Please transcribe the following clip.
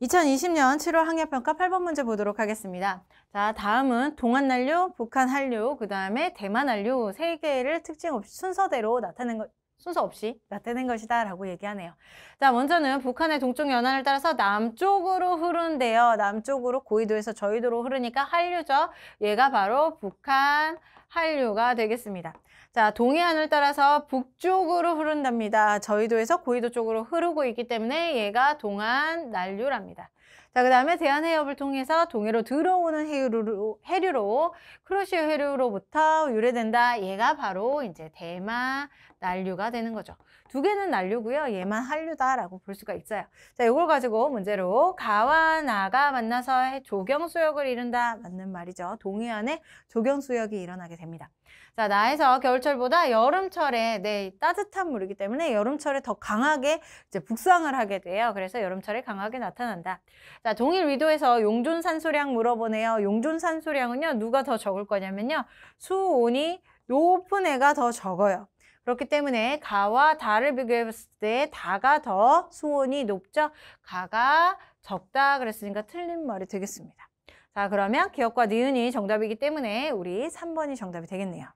2020년 7월 학력평가 8번 문제 보도록 하겠습니다. 자, 다음은 동안 한류, 북한 한류, 그 다음에 대만 한류 세 개를 특징 없이 순서대로 나타낸 것, 순서 없이 나타낸 것이다 라고 얘기하네요. 자 먼저는 북한의 동쪽 연안을 따라서 남쪽으로 흐른대요. 남쪽으로 고위도에서 저이도로 흐르니까 한류죠. 얘가 바로 북한 한류가 되겠습니다. 자 동해안을 따라서 북쪽으로 흐른답니다. 저이도에서 고위도 쪽으로 흐르고 있기 때문에 얘가 동안 난류랍니다. 자, 그 다음에 대한해협을 통해서 동해로 들어오는 해류로, 해류로 크루시오 해류로부터 유래된다. 얘가 바로 이제 대마 난류가 되는 거죠. 두 개는 난류고요. 얘만 한류다라고 볼 수가 있어요. 자, 이걸 가지고 문제로 가와 나가 만나서 조경수역을 이룬다. 맞는 말이죠. 동해안에 조경수역이 일어나게 됩니다. 자, 나에서 겨울철보다 여름철에 네, 따뜻한 물이기 때문에 여름철에 더 강하게 이제 북상을 하게 돼요. 그래서 여름철에 강하게 나타난다. 자, 동일 위도에서 용존 산소량 물어보네요. 용존 산소량은요, 누가 더 적을 거냐면요. 수온이 높은 애가 더 적어요. 그렇기 때문에 가와 다를 비교해봤을 때 다가 더 수온이 높죠. 가가 적다 그랬으니까 틀린 말이 되겠습니다. 자, 그러면 기억과 니은이 정답이기 때문에 우리 삼번이 정답이 되겠네요.